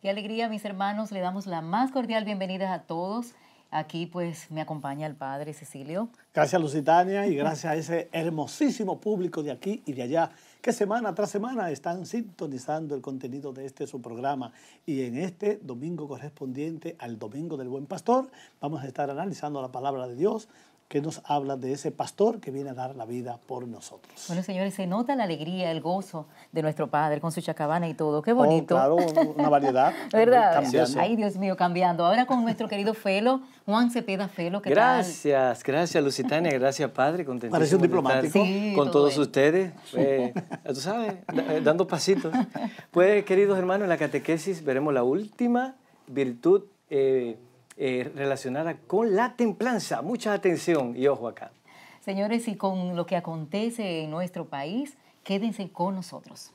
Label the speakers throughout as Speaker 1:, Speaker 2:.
Speaker 1: Qué alegría, mis hermanos. Le damos la más cordial bienvenida a todos. Aquí pues me acompaña el padre Cecilio.
Speaker 2: Gracias Lusitania y gracias a ese hermosísimo público de aquí y de allá que semana tras semana están sintonizando el contenido de este su programa. Y en este domingo correspondiente al Domingo del Buen Pastor vamos a estar analizando la palabra de Dios que nos habla de ese pastor que viene a dar la vida por nosotros.
Speaker 1: Bueno, señores, se nota la alegría, el gozo de nuestro padre con su chacabana y todo. Qué oh, bonito. claro, una
Speaker 2: variedad.
Speaker 3: ¿Verdad? Ay,
Speaker 1: Dios mío, cambiando. Ahora con nuestro querido Felo, Juan Cepeda Felo. ¿qué gracias,
Speaker 3: tal? gracias, Lusitania. Gracias, padre. Parece un diplomático. con todos ustedes. tú sabes, eh, dando pasitos. Pues, queridos hermanos, en la catequesis veremos la última virtud eh, eh, relacionada con la templanza. Mucha atención y ojo acá.
Speaker 1: Señores, y con lo que acontece en nuestro país, quédense con nosotros.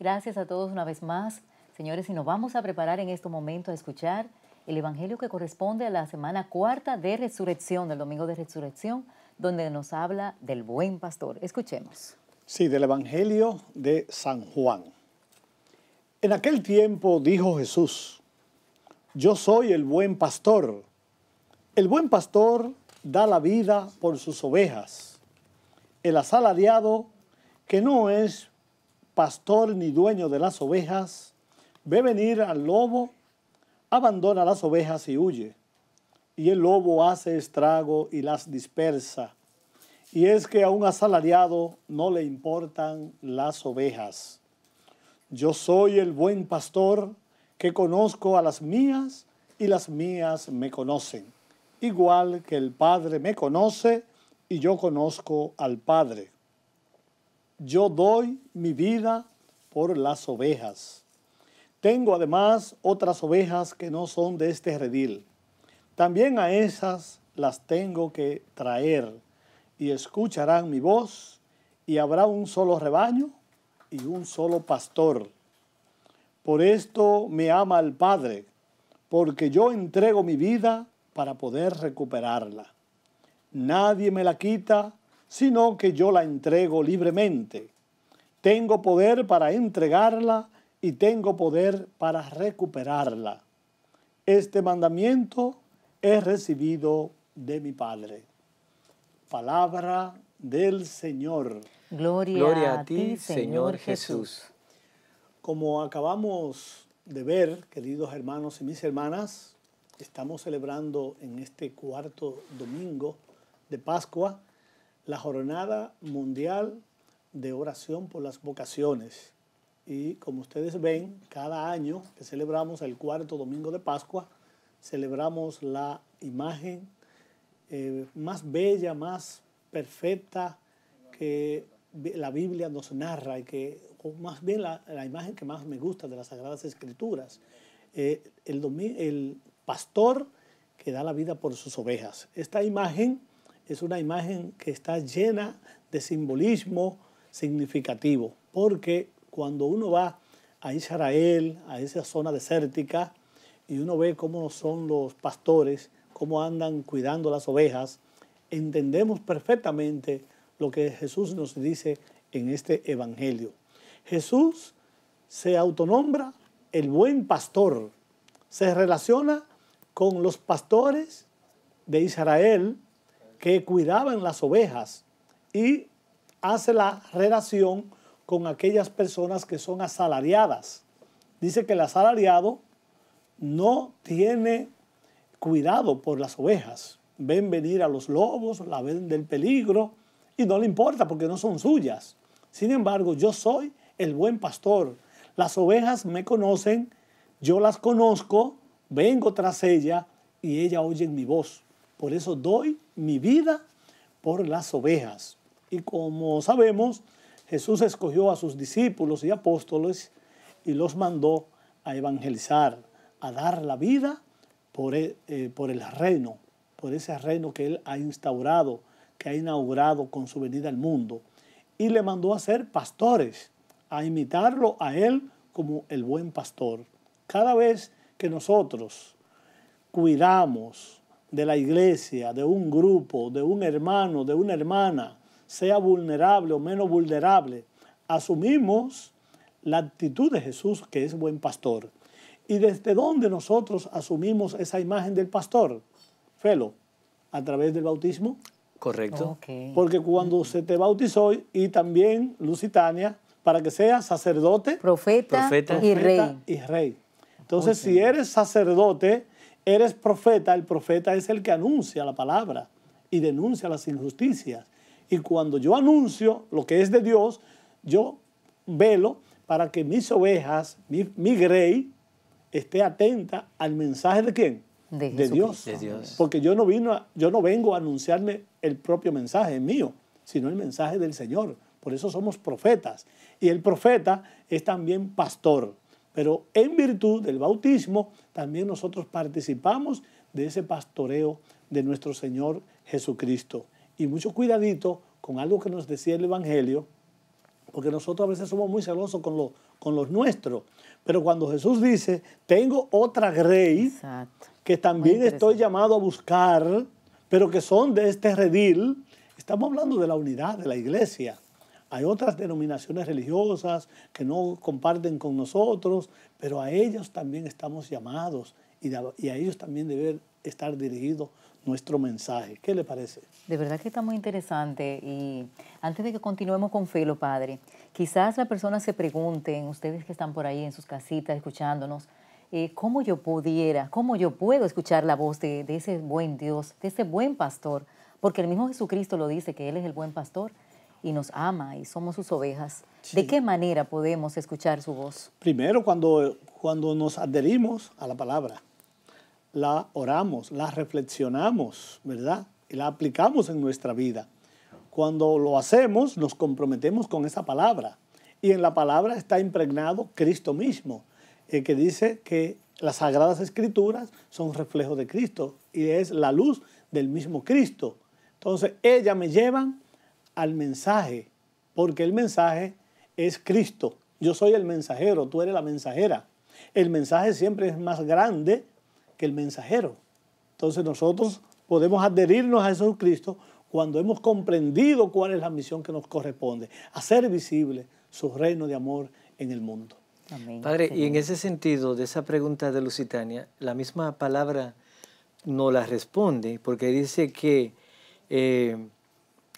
Speaker 1: Gracias a todos una vez más. Señores, y nos vamos a preparar en este momento a escuchar el Evangelio que corresponde a la semana cuarta de resurrección, del domingo de resurrección, donde nos habla del buen pastor. Escuchemos.
Speaker 2: Sí, del Evangelio de San Juan. En aquel tiempo dijo Jesús, yo soy el buen pastor. El buen pastor da la vida por sus ovejas. El asalariado, que no es pastor ni dueño de las ovejas, ve venir al lobo abandona las ovejas y huye, y el lobo hace estrago y las dispersa. Y es que a un asalariado no le importan las ovejas. Yo soy el buen pastor que conozco a las mías y las mías me conocen, igual que el Padre me conoce y yo conozco al Padre. Yo doy mi vida por las ovejas. Tengo además otras ovejas que no son de este redil. También a esas las tengo que traer, y escucharán mi voz, y habrá un solo rebaño y un solo pastor. Por esto me ama el Padre, porque yo entrego mi vida para poder recuperarla. Nadie me la quita, sino que yo la entrego libremente. Tengo poder para entregarla y tengo poder para recuperarla. Este mandamiento he recibido de mi Padre. Palabra del Señor.
Speaker 1: Gloria, Gloria a ti, Señor Jesús.
Speaker 2: Como acabamos de ver, queridos hermanos y mis hermanas, estamos celebrando en este cuarto domingo de Pascua la Jornada Mundial de Oración por las Vocaciones y como ustedes ven, cada año que celebramos el cuarto domingo de Pascua, celebramos la imagen eh, más bella, más perfecta que la Biblia nos narra y que, o más bien la, la imagen que más me gusta de las Sagradas Escrituras. Eh, el, el pastor que da la vida por sus ovejas. Esta imagen es una imagen que está llena de simbolismo significativo, porque cuando uno va a Israel, a esa zona desértica, y uno ve cómo son los pastores, cómo andan cuidando las ovejas, entendemos perfectamente lo que Jesús nos dice en este Evangelio. Jesús se autonombra el buen pastor, se relaciona con los pastores de Israel que cuidaban las ovejas y hace la relación con aquellas personas que son asalariadas. Dice que el asalariado no tiene cuidado por las ovejas. Ven venir a los lobos, la ven del peligro y no le importa porque no son suyas. Sin embargo, yo soy el buen pastor. Las ovejas me conocen, yo las conozco, vengo tras ella y ella oye mi voz. Por eso doy mi vida por las ovejas. Y como sabemos, Jesús escogió a sus discípulos y apóstoles y los mandó a evangelizar, a dar la vida e, eh, por el, reino, por ese reino que Él ha instaurado, que ha inaugurado con su venida al mundo. Y le mandó a ser pastores, a imitarlo a Él como el buen pastor. Cada vez que nosotros cuidamos de la iglesia, de un grupo, de un hermano, de una hermana, sea vulnerable o menos vulnerable. Asumimos la actitud de Jesús, que es buen pastor. ¿Y desde dónde nosotros asumimos esa imagen del pastor? Felo, a través del bautismo. Correcto. Porque cuando se te bautizó y también Lusitania, para que seas sacerdote, profeta, y, rey. Entonces, si eres sacerdote, eres profeta, el profeta es el que anuncia la palabra y denuncia las injusticias. Y cuando yo anuncio lo que es de Dios, yo velo para que mis ovejas, mi, grey, esté atenta al mensaje de quién? De, Dios. Porque yo no, vino yo no vengo a anunciarme el propio mensaje mío, sino el mensaje del Señor. Por eso somos profetas. Y el profeta es también pastor. Pero en virtud del bautismo, también nosotros participamos de ese pastoreo de nuestro Señor Jesucristo y mucho cuidadito con algo que nos decía el Evangelio, porque nosotros a veces somos muy celosos con, con los nuestros. Pero cuando Jesús dice, tengo otra grey, que también estoy llamado a buscar, pero que son de este redil, estamos hablando de la unidad de la iglesia. Hay otras denominaciones religiosas que no comparten con nosotros, pero a ellos también estamos llamados y, a ellos también debe estar dirigido nuestro mensaje. ¿Qué le parece?
Speaker 1: De verdad que está muy interesante y antes de que continuemos con Felo, Padre, quizás la persona se pregunte, ustedes que están por ahí en sus casitas escuchándonos, eh, ¿cómo yo pudiera, cómo yo puedo escuchar la voz de, ese buen Dios, de ese buen pastor? Porque el mismo Jesucristo lo dice, que Él es el buen pastor y nos ama y somos sus ovejas. ¿De qué manera podemos escuchar su voz?
Speaker 2: Primero, cuando, cuando nos adherimos a la palabra la oramos, la reflexionamos, ¿verdad? Y la aplicamos en nuestra vida. Cuando lo hacemos, nos comprometemos con esa palabra. Y en la palabra está impregnado Cristo mismo, el eh, que dice que las sagradas escrituras son reflejo de Cristo y es la luz del mismo Cristo. Entonces, ellas me llevan al mensaje, porque el mensaje es Cristo. Yo soy el mensajero, tú eres la mensajera. El mensaje siempre es más grande que el mensajero. Entonces nosotros podemos adherirnos a Jesucristo cuando hemos comprendido cuál es la misión que nos corresponde, hacer visible su reino de amor en el mundo. Padre, y en
Speaker 3: ese sentido de esa pregunta de Lusitania, la misma palabra no la responde, porque dice que eh,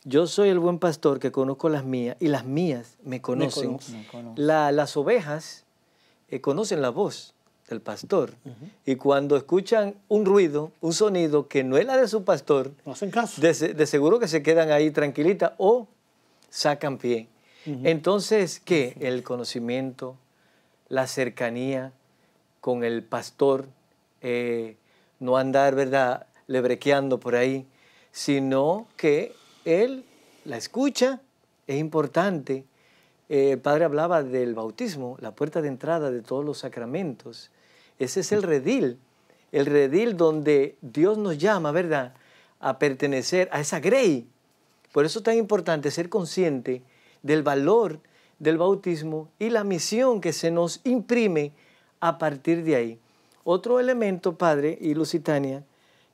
Speaker 3: yo soy el buen pastor que conozco las mías y las mías me conocen. las ovejas eh, conocen la voz el pastor. Y cuando escuchan un ruido, un sonido que no es la de su pastor, De, seguro que se quedan ahí tranquilitas o sacan pie. Entonces, ¿qué? El conocimiento, la cercanía con el pastor, eh, no andar, ¿verdad?, lebrequeando por ahí, sino que él la escucha, es importante. Eh, el padre hablaba del bautismo, la puerta de entrada de todos los sacramentos. Ese es el redil, el redil donde Dios nos llama, ¿verdad? A pertenecer a esa grey. Por eso es tan importante ser consciente del valor del bautismo y la misión que se nos imprime a partir de ahí. Otro elemento, Padre y Lusitania,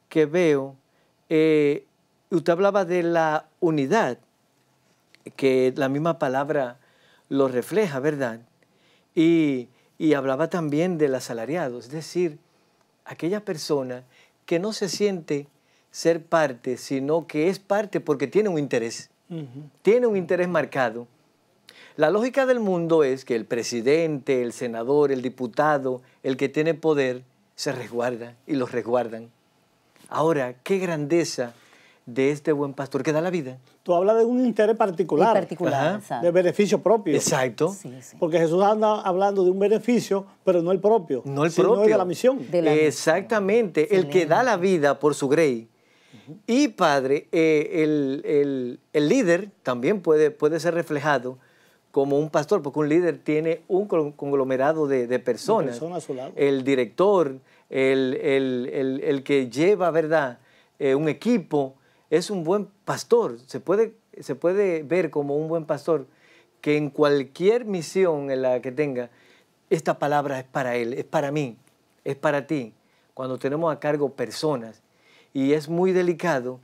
Speaker 3: que veo, eh, usted hablaba de la unidad, que la misma palabra lo refleja, ¿verdad? Y y hablaba también del asalariado, es decir, aquella persona que no se siente ser parte, sino que es parte porque tiene un interés, tiene un interés marcado. La lógica del mundo es que el presidente, el senador, el diputado, el que tiene poder, se resguarda y los resguardan. Ahora, qué grandeza de este buen pastor que da la vida.
Speaker 2: Tú hablas de un interés particular, particular de
Speaker 3: beneficio propio. Exacto.
Speaker 2: Porque Jesús anda hablando de un beneficio, pero no el propio. No el sino propio. de la misión.
Speaker 3: Exactamente. El que da la vida por su grey. Y padre, eh, el, líder también puede, puede ser reflejado como un pastor, porque un líder tiene un conglomerado de, personas. El director, el, que lleva, ¿verdad? Eh, un equipo, es un buen pastor, se puede, se puede ver como un buen pastor que en cualquier misión en la que tenga, esta palabra es para él, es para mí, es para ti, cuando tenemos a cargo personas. Y es muy delicado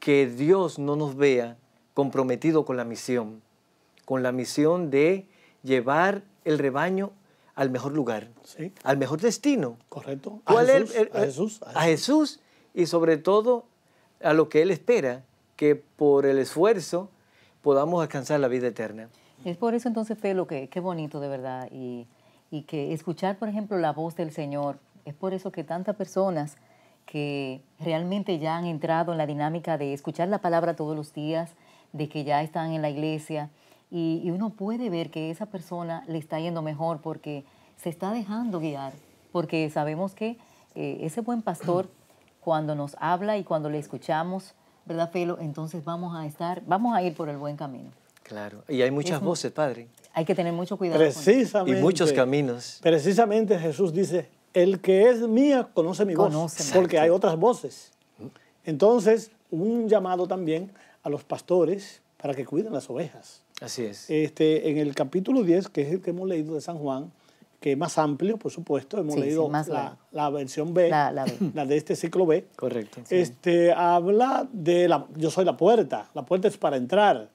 Speaker 3: que Dios no nos vea comprometido con la misión, con la misión de llevar el rebaño al mejor lugar, al mejor destino. Correcto. a Jesús. A Jesús y sobre todo a lo que Él espera, que por el esfuerzo podamos alcanzar la vida eterna.
Speaker 1: Es por eso entonces, Pelo, que qué bonito de verdad y, que escuchar, por ejemplo, la voz del Señor, es por eso que tantas personas que realmente ya han entrado en la dinámica de escuchar la palabra todos los días, de que ya están en la iglesia y, uno puede ver que esa persona le está yendo mejor porque se está dejando guiar, porque sabemos que eh, ese buen pastor cuando nos habla y cuando le escuchamos, ¿verdad, Felo? Entonces vamos a estar, vamos a ir por el buen camino. Claro, y hay muchas voces, Padre. Hay que tener mucho cuidado. Precisamente.
Speaker 2: y muchos caminos. Precisamente Jesús dice, el que es mía conoce mi voz, porque hay otras voces. Entonces, un llamado también a los pastores para que cuiden las ovejas. Así es. Este, en el capítulo 10, que es el que hemos leído de San Juan, que es más amplio, por supuesto, hemos leído la, la, versión B, la, de este ciclo B. Correcto. Este, Habla de la, yo soy la puerta, la puerta es para entrar,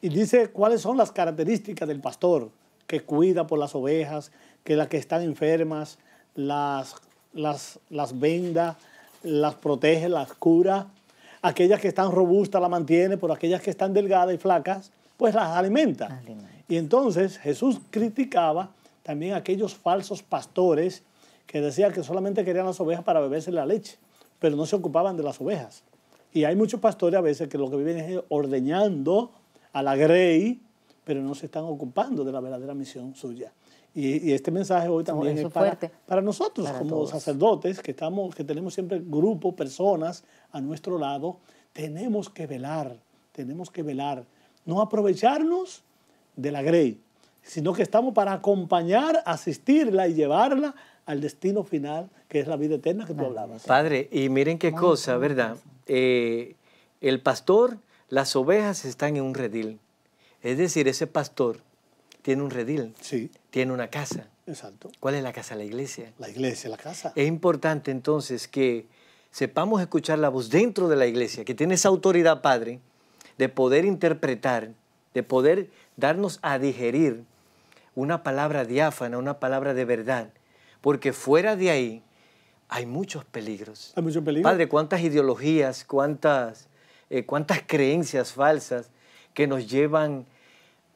Speaker 2: y dice cuáles son las características del pastor que cuida por las ovejas, que las que están enfermas, las, las, las venda, las protege, las cura, aquellas que están robustas las mantiene, por aquellas que están delgadas y flacas, pues las alimenta. Y entonces Jesús criticaba también aquellos falsos pastores que decían que solamente querían las ovejas para beberse la leche, pero no se ocupaban de las ovejas. Y hay muchos pastores a veces que lo que viven es ordeñando a la grey, pero no se están ocupando de la verdadera misión suya. Y, este mensaje hoy también es para, nosotros como sacerdotes que, estamos, que tenemos siempre grupo personas a nuestro lado, tenemos que velar, tenemos que velar, no aprovecharnos de la grey, sino que estamos para acompañar, asistirla y llevarla al destino final, que es la vida eterna que tú hablabas.
Speaker 3: Padre, y miren qué cosa, ¿verdad? Eh, el pastor, las ovejas están en un redil. Es decir, ese pastor tiene un redil, sí. tiene una casa. Exacto. ¿Cuál es la casa? La iglesia. La iglesia, la casa. Es importante entonces que sepamos escuchar la voz dentro de la iglesia, que tiene esa autoridad, Padre, de poder interpretar, de poder darnos a digerir una palabra diáfana, una palabra de verdad, porque fuera de ahí hay muchos peligros. Hay muchos peligros. Padre, cuántas ideologías, cuántas, eh, cuántas creencias falsas que nos llevan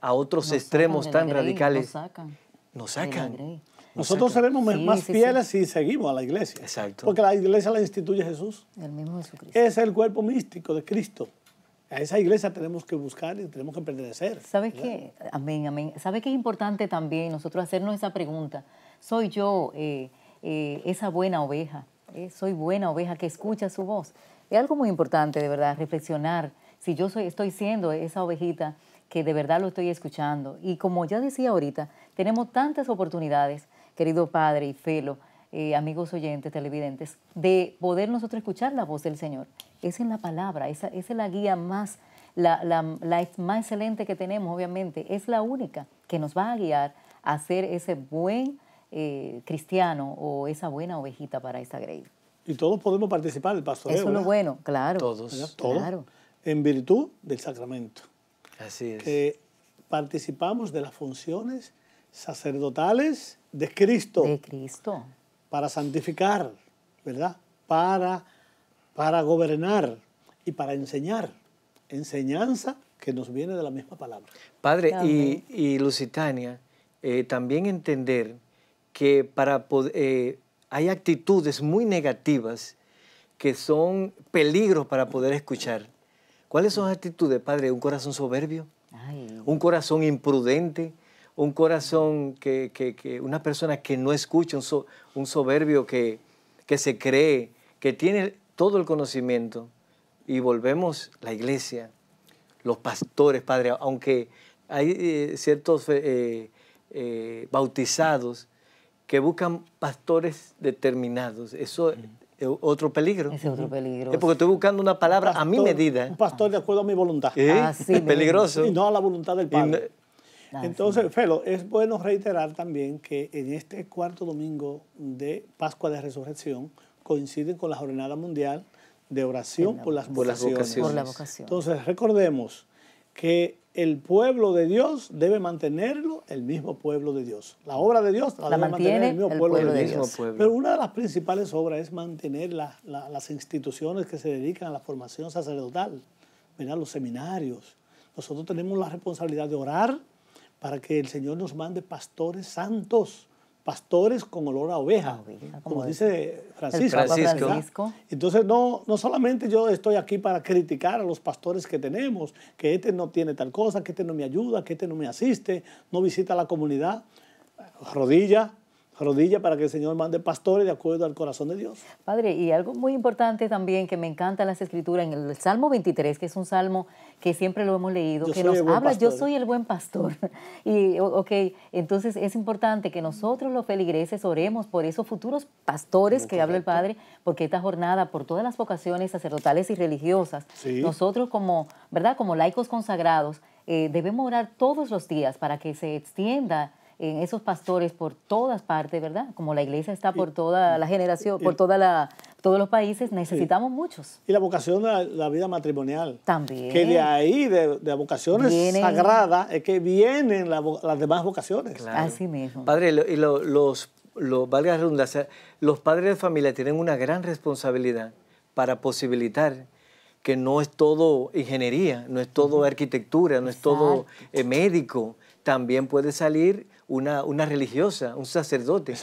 Speaker 3: a otros extremos tan radicales. Nos
Speaker 1: sacan. Nos sacan.
Speaker 3: Nosotros seremos más fieles
Speaker 2: si seguimos a la iglesia. Exacto. Porque la iglesia la instituye Jesús. El mismo Jesucristo. Es el cuerpo místico de Cristo a esa iglesia tenemos que buscar y tenemos que pertenecer. ¿Sabes
Speaker 1: qué? Amén, amén. ¿Sabes qué es importante también nosotros hacernos esa pregunta? ¿Soy yo eh, eh, esa buena oveja? Eh, ¿Soy buena oveja que escucha su voz? Es algo muy importante, de verdad, reflexionar si yo soy, estoy siendo esa ovejita que de verdad lo estoy escuchando. Y como ya decía ahorita, tenemos tantas oportunidades, querido Padre y Felo, amigos oyentes, televidentes, de poder nosotros escuchar la voz del Señor. Esa Es la palabra, esa, es la guía más, la, más excelente que tenemos, obviamente. Es la única que nos va a guiar a ser ese buen eh, cristiano o esa buena ovejita para esta grey.
Speaker 2: Y todos podemos participar del pastoreo. Eso es lo bueno, claro. Todos. ¿Todos? Claro. En virtud del sacramento. Así es. participamos de las funciones sacerdotales de Cristo. De Cristo para santificar, ¿verdad? Para, para gobernar y para enseñar. Enseñanza que nos viene de la misma palabra.
Speaker 3: Padre, y, Lusitania, eh, también entender que para eh, hay actitudes muy negativas que son peligros para poder escuchar. ¿Cuáles son las actitudes, Padre? ¿Un corazón soberbio? ¿Un corazón imprudente? un corazón que, una persona que no escucha, un, soberbio que, se cree, que tiene todo el conocimiento. Y volvemos la iglesia, los pastores, Padre, aunque hay eh, ciertos eh, eh, bautizados que buscan pastores determinados. Eso es otro peligro. Es otro peligro. Es porque estoy buscando una palabra a mi medida. Un
Speaker 2: pastor de acuerdo a mi voluntad. Ah, peligroso. Y no a la voluntad del Padre. Ah, Entonces, Felo, es bueno reiterar también que en este cuarto domingo de Pascua de Resurrección coinciden con la Jornada Mundial de Oración por, las vocaciones. Entonces, recordemos que el pueblo de Dios debe mantenerlo el mismo pueblo de Dios. La obra de Dios la, debe mantener el mismo pueblo, de, Dios. Pero una de las principales obras es mantener las instituciones que se dedican a la formación sacerdotal, Mira los seminarios. Nosotros tenemos la responsabilidad de orar para que el Señor nos mande pastores santos, pastores con olor a oveja, como, dice Francisco. Entonces, no, no solamente yo estoy aquí para criticar a los pastores que tenemos, que este no tiene tal cosa, que este no me ayuda, que este no me asiste, no visita la comunidad, rodilla, rodilla para que el Señor mande pastores de acuerdo al corazón de Dios.
Speaker 1: Padre, y algo muy importante también que me encanta las escrituras, en el Salmo 23, que es un salmo que siempre lo hemos leído, que nos habla, yo soy el buen pastor. Y, ok, entonces es importante que nosotros los feligreses oremos por esos futuros pastores que habla el Padre, porque esta jornada, por todas las vocaciones sacerdotales y religiosas, nosotros como, ¿verdad? Como laicos consagrados, eh, debemos orar todos los días para que se extienda en esos pastores por todas partes, ¿verdad? Como la iglesia está por toda la generación, por toda la, todos los países, necesitamos muchos. Y la vocación de la, vida
Speaker 2: matrimonial. También. Que de ahí, de, vocaciones sagrada, sagradas, es que vienen las demás vocaciones.
Speaker 3: Así
Speaker 1: mismo.
Speaker 2: Padre, y los, los, valga redundancia,
Speaker 3: los padres de familia tienen una gran responsabilidad para posibilitar que no es todo ingeniería, no es todo arquitectura, no es todo eh, médico. También puede salir una, religiosa, un sacerdote,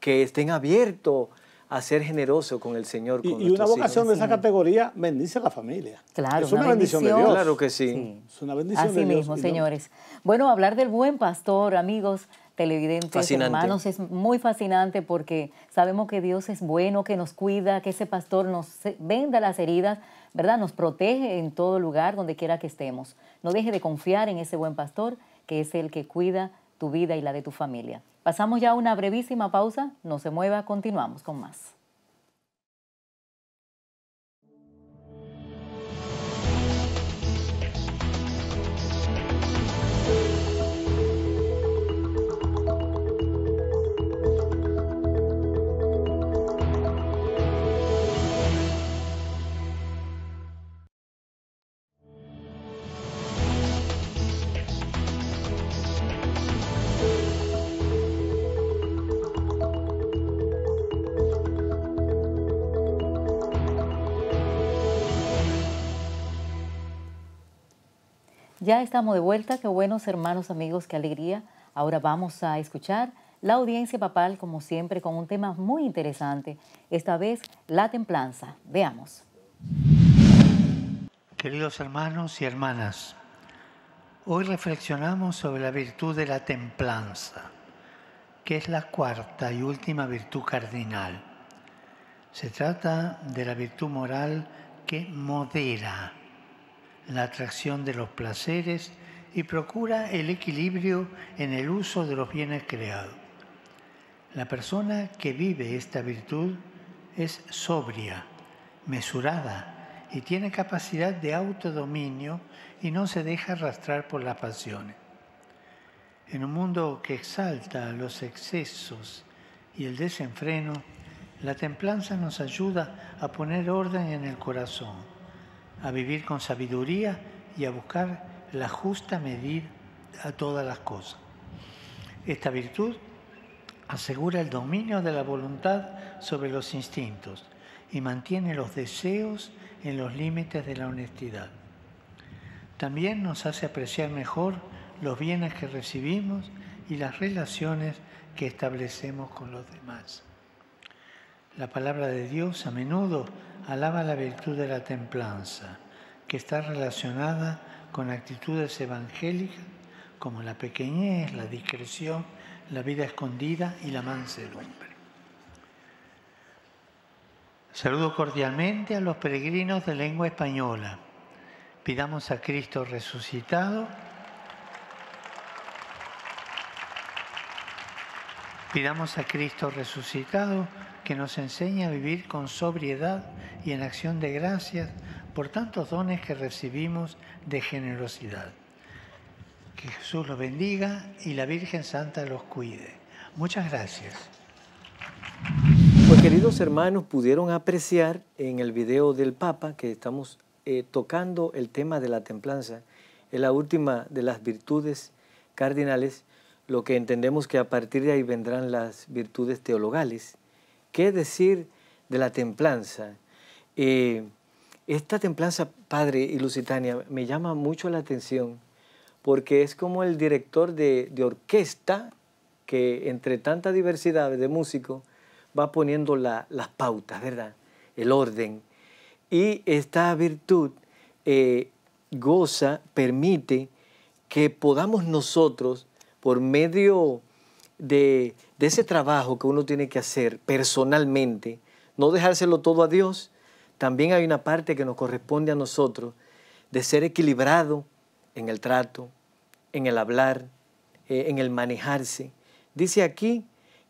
Speaker 3: que estén abiertos a ser generoso con el Señor. y, una vocación de esa
Speaker 2: categoría bendice a la familia.
Speaker 1: Claro, es una, bendición. Claro que
Speaker 2: sí. Es una
Speaker 3: bendición Así de Dios mismo, señores.
Speaker 1: Bueno, hablar del buen pastor, amigos televidentes, hermanos, es muy fascinante porque sabemos que Dios es bueno, que nos cuida, que ese pastor nos venda las heridas, ¿verdad? Nos protege en todo lugar, donde quiera que estemos. No deje de confiar en ese buen pastor que es el que cuida tu vida y la de tu familia. Pasamos ya a una brevísima pausa, no se mueva, continuamos con más. Ya estamos de vuelta, qué buenos hermanos, amigos, qué alegría. Ahora vamos a escuchar la audiencia papal, como siempre, con un tema muy interesante, esta vez la templanza. Veamos.
Speaker 4: Queridos hermanos y hermanas, hoy reflexionamos sobre la virtud de la templanza, que es la cuarta y última virtud cardinal. Se trata de la virtud moral que modera la atracción de los placeres y procura el equilibrio en el uso de los bienes creados. La persona que vive esta virtud es sobria, mesurada y tiene capacidad de autodominio y no se deja arrastrar por las pasiones. En un mundo que exalta los excesos y el desenfreno, la templanza nos ayuda a poner orden en el corazón a vivir con sabiduría y a buscar la justa medida a todas las cosas. Esta virtud asegura el dominio de la voluntad sobre los instintos y mantiene los deseos en los límites de la honestidad. También nos hace apreciar mejor los bienes que recibimos y las relaciones que establecemos con los demás. La palabra de Dios a menudo alaba la virtud de la templanza, que está relacionada con actitudes evangélicas como la pequeñez, la discreción, la vida escondida y la mansedumbre. Saludo cordialmente a los peregrinos de lengua española. Pidamos a Cristo resucitado. Pidamos a Cristo resucitado que nos enseña a vivir con sobriedad y en acción de gracias por tantos dones que recibimos de generosidad. Que Jesús los bendiga y la Virgen Santa los cuide. Muchas gracias.
Speaker 3: Pues queridos hermanos, pudieron apreciar en el video del Papa que estamos eh, tocando el tema de la templanza, es la última de las virtudes cardinales, lo que entendemos que a partir de ahí vendrán las virtudes teologales. ¿Qué decir de la templanza? Eh, esta templanza, Padre y Lusitania, me llama mucho la atención porque es como el director de, orquesta que entre tanta diversidad de músicos va poniendo las pautas, ¿verdad? El orden. Y esta virtud eh, goza, permite que podamos nosotros, por medio de, ese trabajo que uno tiene que hacer personalmente, no dejárselo todo a Dios, también hay una parte que nos corresponde a nosotros de ser equilibrado en el trato, en el hablar, eh, en el manejarse. Dice aquí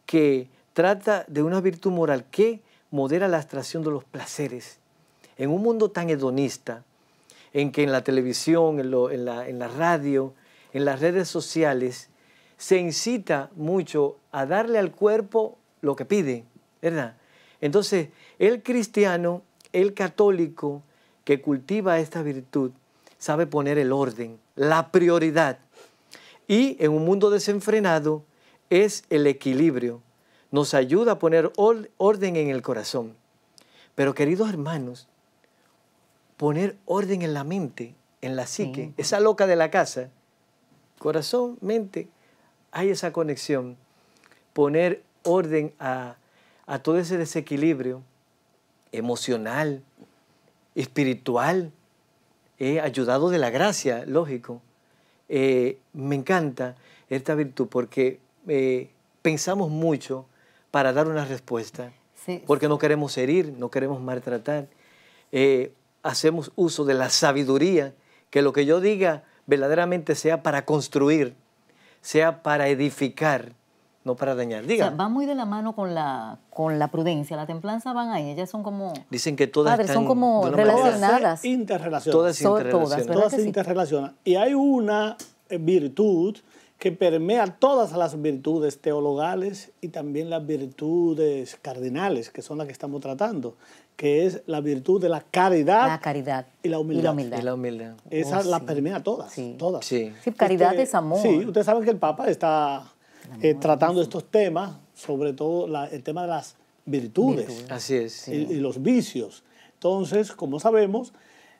Speaker 3: que trata de una virtud moral que modera la abstracción de los placeres. En un mundo tan hedonista, en que en la televisión, en la radio, en las redes sociales, se incita mucho a darle al cuerpo lo que pide, ¿verdad? Entonces, el cristiano, el católico que cultiva esta virtud, sabe poner el orden, la prioridad. Y en un mundo desenfrenado es el equilibrio. Nos ayuda a poner orden en el corazón. Pero queridos hermanos, poner orden en la mente, en la psique, esa loca de la casa, corazón, mente, hay esa conexión, poner orden a, todo ese desequilibrio emocional, espiritual, ayudado de la gracia, lógico. Eh, me encanta esta virtud porque eh, pensamos mucho para dar una respuesta, porque no queremos herir, no queremos maltratar. Eh, hacemos uso de la sabiduría, que lo que yo diga verdaderamente sea para construir, sea para edificar, no para dañar. Diga. O sea, va
Speaker 1: muy de la mano con la, con la prudencia. La templanza van ahí, ellas son como.
Speaker 3: Dicen que todas están son como
Speaker 2: relacionadas. Interrelacionadas. Todas interrelacionadas. Todas, se interrelacionan. Y hay una eh, virtud que permea todas las virtudes teologales y también las virtudes cardinales, que son las que estamos tratando, que es la virtud de la caridad. Y la humildad. la Esa oh, la permea todas, todas. Sí. caridad es amor. Sí, ustedes saben que el Papa está eh, tratando estos temas, sobre todo el tema de las virtudes. Y, los vicios. Entonces, como sabemos,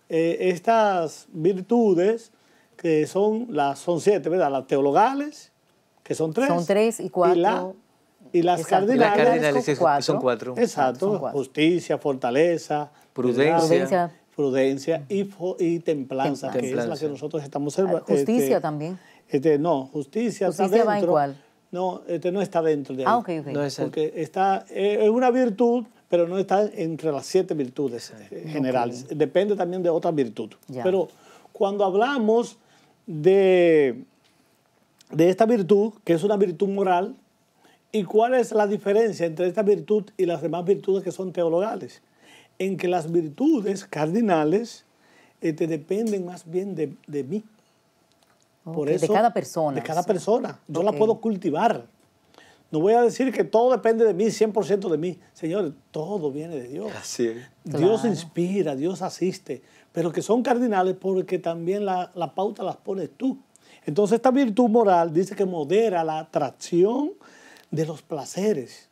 Speaker 2: eh, estas virtudes que son las son siete, ¿verdad? Las teologales, que son
Speaker 1: tres. Son tres y cuatro. Y las cardinales, son
Speaker 2: cuatro. Exacto, justicia, fortaleza, prudencia. prudencia. Mm. y, templanza, que es la que nosotros estamos este, Justicia también. Este, no, justicia, justicia Va No, este no está dentro de ahí. Ah, porque está, eh, es una virtud, pero no está entre las siete virtudes eh, generales. Depende también de otra virtud. Pero cuando hablamos de, de esta virtud, que es una virtud moral, ¿Y cuál es la diferencia entre esta virtud y las demás virtudes que son teologales? En que las virtudes cardinales eh, te dependen más bien de, de mí. Por eso, de cada
Speaker 1: persona. De cada
Speaker 2: persona. Yo la puedo cultivar. No voy a decir que todo depende de mí, 100% de mí. señor todo viene de Dios. Así es. Dios inspira, Dios asiste, pero que son cardinales porque también la, la pauta las pones tú. Entonces esta virtud moral dice que modera la atracción, de los placeres.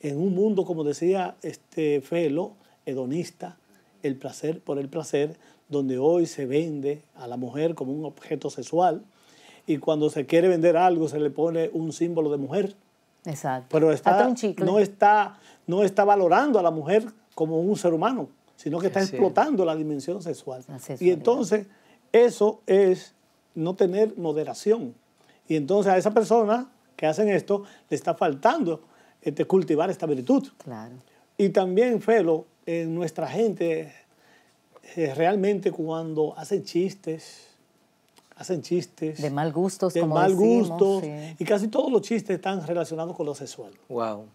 Speaker 2: En un mundo, como decía este Felo, hedonista, el placer por el placer, donde hoy se vende a la mujer como un objeto sexual y cuando se quiere vender algo se le pone un símbolo de mujer. Exacto. Pero está, no, está, no está valorando a la mujer como un ser humano, sino que está explotando la dimensión sexual. y entonces eso es no tener moderación. Y entonces a esa persona que hacen esto le está faltando este, cultivar esta virtud. Y también, Felo, en nuestra gente eh, realmente cuando hacen chistes, hacen chistes. De
Speaker 1: mal gustos,
Speaker 2: de mal gusto Y casi todos los chistes están relacionados con lo sexual. Wow.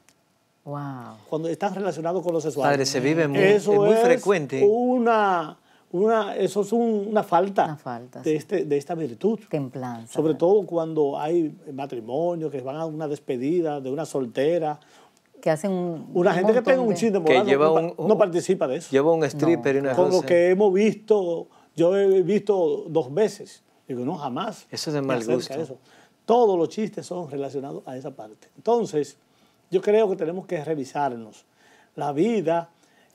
Speaker 2: Wow. Cuando están relacionados con lo sexual. Padre, se vive muy, es muy frecuente. Una una, eso es una falta, de, este, de esta virtud. Templanza. Sobre todo cuando hay matrimonio, que van a una despedida de una soltera.
Speaker 1: Que hacen Una gente que tenga un chiste que lleva no,
Speaker 2: participa de eso. Lleva un stripper y una Con lo que hemos visto, yo he visto dos veces. Digo, no, jamás. Eso es de mal gusto. Todos los chistes son relacionados a esa parte. Entonces, yo creo que tenemos que revisarnos. La vida,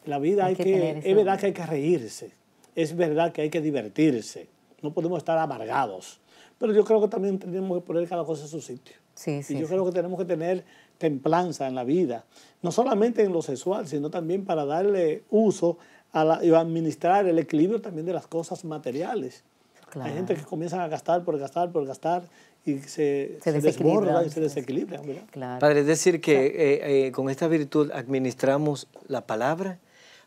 Speaker 2: la vida hay, que es verdad que hay que reírse es verdad que hay que divertirse, no podemos estar amargados, pero yo creo que también tenemos que poner cada cosa en su sitio. Sí, sí, y yo creo que tenemos que tener templanza en la vida, no solamente en lo sexual, sino también para darle uso a la, y administrar el equilibrio también de las cosas materiales. Claro. Hay gente que comienza a gastar por gastar por gastar y se, se, desborda y se desequilibra. Claro. Padre,
Speaker 3: es decir que eh, eh, con esta virtud administramos la palabra,